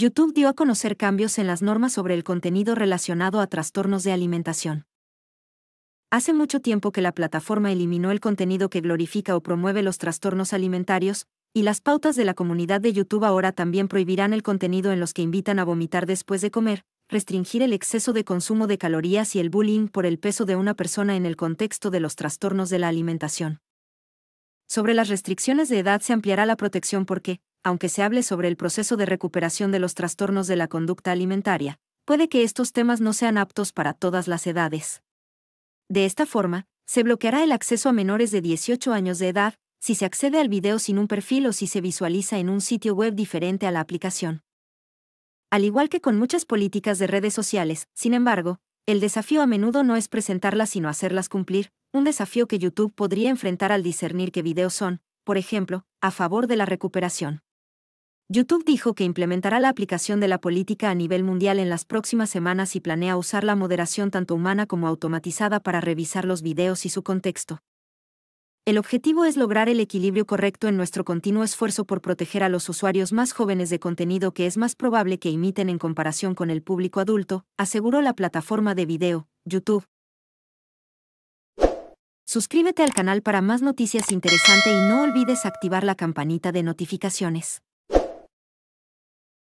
YouTube dio a conocer cambios en las normas sobre el contenido relacionado a trastornos de alimentación. Hace mucho tiempo que la plataforma eliminó el contenido que glorifica o promueve los trastornos alimentarios, y las pautas de la comunidad de YouTube ahora también prohibirán el contenido en los que invitan a vomitar después de comer, restringir el exceso de consumo de calorías y el bullying por el peso de una persona en el contexto de los trastornos de la alimentación. Sobre las restricciones de edad se ampliará la protección porque, aunque se hable sobre el proceso de recuperación de los trastornos de la conducta alimentaria, puede que estos temas no sean aptos para todas las edades. De esta forma, se bloqueará el acceso a menores de 18 años de edad si se accede al video sin un perfil o si se visualiza en un sitio web diferente a la aplicación. Al igual que con muchas políticas de redes sociales, sin embargo, el desafío a menudo no es presentarlas sino hacerlas cumplir, un desafío que YouTube podría enfrentar al discernir qué videos son, por ejemplo, a favor de la recuperación. YouTube dijo que implementará la aplicación de la política a nivel mundial en las próximas semanas y planea usar la moderación tanto humana como automatizada para revisar los videos y su contexto. El objetivo es lograr el equilibrio correcto en nuestro continuo esfuerzo por proteger a los usuarios más jóvenes de contenido que es más probable que imiten en comparación con el público adulto, aseguró la plataforma de video, YouTube. Suscríbete al canal para más noticias interesantes y no olvides activar la campanita de notificaciones.